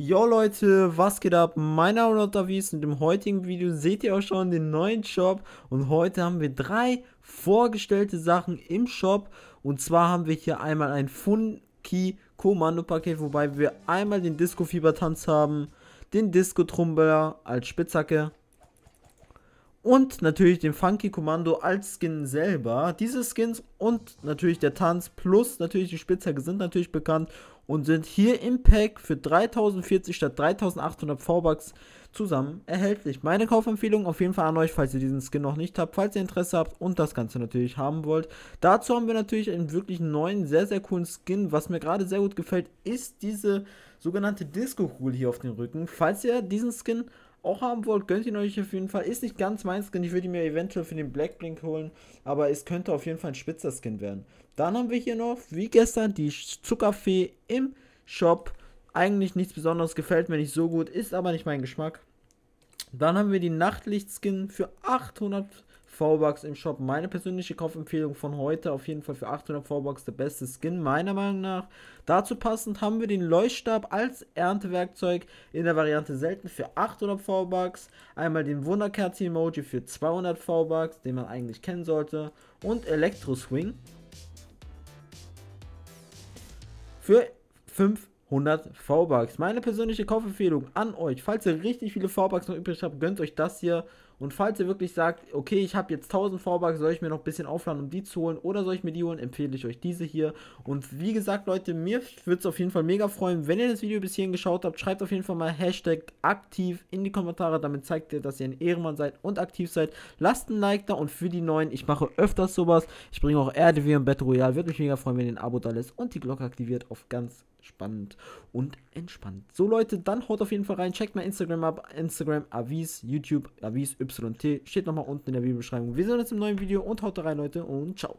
Jo Leute, was geht ab? Mein Name ist Davies und im heutigen Video seht ihr auch schon den neuen Shop und heute haben wir drei vorgestellte Sachen im Shop und zwar haben wir hier einmal ein Funky Kommandopaket, wobei wir einmal den Disco Fieber Tanz haben, den Disco Trumbler als Spitzhacke, und natürlich dem Funky Kommando als Skin selber. Diese Skins und natürlich der Tanz plus natürlich die Spitzhacke sind natürlich bekannt und sind hier im Pack für 3040 statt 3800 V-Bucks zusammen erhältlich. Meine Kaufempfehlung auf jeden Fall an euch, falls ihr diesen Skin noch nicht habt, falls ihr Interesse habt und das Ganze natürlich haben wollt. Dazu haben wir natürlich einen wirklich neuen, sehr, sehr coolen Skin. Was mir gerade sehr gut gefällt, ist diese sogenannte Disco-Kugel hier auf dem Rücken. Falls ihr diesen Skin auch haben wollt, gönnt ihn euch auf jeden Fall. Ist nicht ganz mein Skin, ich würde ihn mir eventuell für den Black Blink holen, aber es könnte auf jeden Fall ein spitzer Skin werden. Dann haben wir hier noch, wie gestern, die Zuckerfee im Shop. Eigentlich nichts Besonderes, gefällt mir nicht so gut, ist aber nicht mein Geschmack. Dann haben wir die Nachtlichtskin für 800 V-Bucks im Shop. Meine persönliche Kaufempfehlung von heute auf jeden Fall für 800 V-Bucks der beste Skin, meiner Meinung nach. Dazu passend haben wir den Leuchtstab als Erntewerkzeug in der Variante selten für 800 V-Bucks, einmal den Wunderkerze-Emoji für 200 V-Bucks, den man eigentlich kennen sollte, und Elektro-Swing für 5 100 V-Bucks. Meine persönliche Kaufempfehlung an euch. Falls ihr richtig viele V-Bucks noch übrig habt, gönnt euch das hier. Und falls ihr wirklich sagt, okay, ich habe jetzt 1000 v soll ich mir noch ein bisschen aufladen, um die zu holen oder soll ich mir die holen, empfehle ich euch diese hier. Und wie gesagt, Leute, mir würde es auf jeden Fall mega freuen, wenn ihr das Video bis hierhin geschaut habt. Schreibt auf jeden Fall mal Hashtag aktiv in die Kommentare, damit zeigt ihr, dass ihr ein Ehrenmann seid und aktiv seid. Lasst ein Like da und für die Neuen, ich mache öfters sowas. Ich bringe auch RDW und Battle Royale. Würde mich mega freuen, wenn ihr ein Abo da lässt und die Glocke aktiviert auf ganz spannend und entspannt. So Leute, dann haut auf jeden Fall rein, checkt mein Instagram ab, Instagram, Avis, YouTube, Avis, Y YT. Steht nochmal unten in der Videobeschreibung. Wir sehen uns im neuen Video und haut rein, Leute, und ciao.